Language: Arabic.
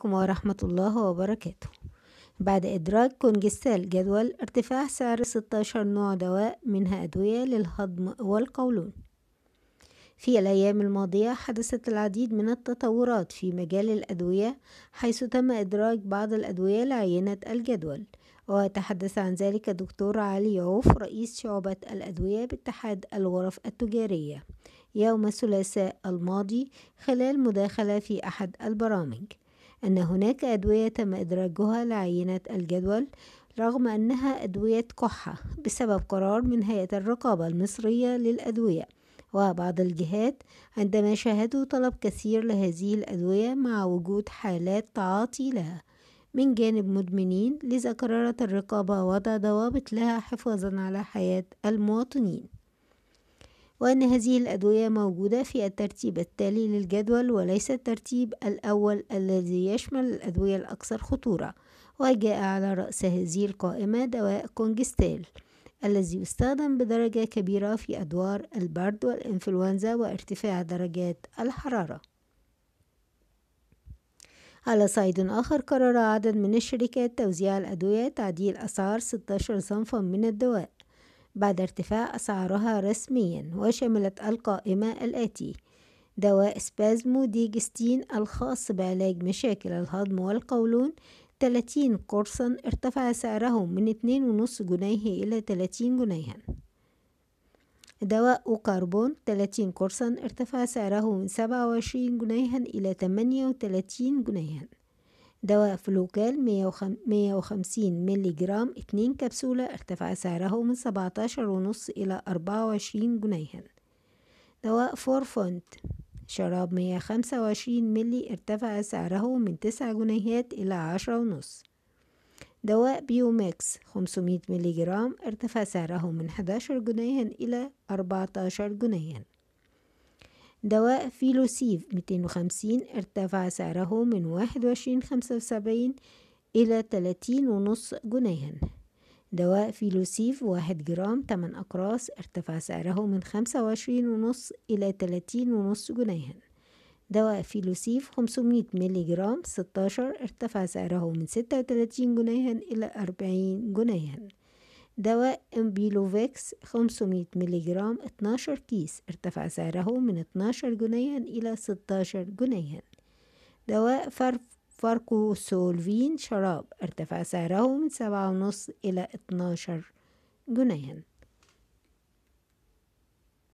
عليكم ورحمة الله وبركاته بعد إدراج كونجستال جدول ارتفاع سعر 16 نوع دواء منها أدوية للهضم والقولون في الأيام الماضية حدثت العديد من التطورات في مجال الأدوية حيث تم إدراج بعض الأدوية لعينة الجدول وتحدث عن ذلك دكتور علي عوف رئيس شعبة الأدوية باتحاد الغرف التجارية يوم الثلاثاء الماضي خلال مداخلة في أحد البرامج أن هناك أدوية تم إدراجها لعينة الجدول رغم أنها أدوية كحة بسبب قرار من هيئة الرقابة المصرية للأدوية وبعض الجهات عندما شاهدوا طلب كثير لهذه الأدوية مع وجود حالات تعاطي لها من جانب مدمنين لذا قررت الرقابة وضع ضوابط لها حفاظا على حياة المواطنين وأن هذه الأدوية موجودة في الترتيب التالي للجدول وليس الترتيب الأول الذي يشمل الأدوية الأكثر خطورة وجاء على رأس هذه القائمة دواء كونجستيل الذي يستخدم بدرجة كبيرة في أدوار البرد والإنفلونزا وارتفاع درجات الحرارة على صعيد آخر قرر عدد من الشركات توزيع الأدوية تعديل أسعار 16 صنفا من الدواء بعد ارتفاع أسعارها رسميا وشملت القائمة الآتي دواء سبازمو ديجستين الخاص بعلاج مشاكل الهضم والقولون 30 قرصا ارتفع سعره من 2.5 جنيه إلى 30 جنيها دواء أوكاربون 30 قرصا ارتفع سعره من 27 جنيها إلى 38 جنيها دواء فلوكال 150 ميلي جرام 2 كبسولة ارتفع سعره من 17.5 إلى 24 جنيها دواء فور فونت شراب 125 ميلي ارتفع سعره من 9 جنيهات إلى 10.5 ونص دواء بيوماكس 500 ميلي جرام ارتفع سعره من 11 جنيها إلى 14 جنيها دواء فيلوسيف 250 ارتفع سعره من 21.75 إلى 30.5 جنيها دواء فيلوسيف 1 جرام 8 أقراص ارتفع سعره من 25.5 إلى 30.5 جنيها دواء فيلوسيف 500 ميلي جرام 16 ارتفع سعره من 36 جنيها إلى 40 جنيها دواء امبيلوفيكس 500 ملغ 12 كيس ارتفع سعره من 12 جنيه إلى 16 جنيه دواء فاركو سولفين شراب ارتفع سعره من 7.5 إلى 12 جنيها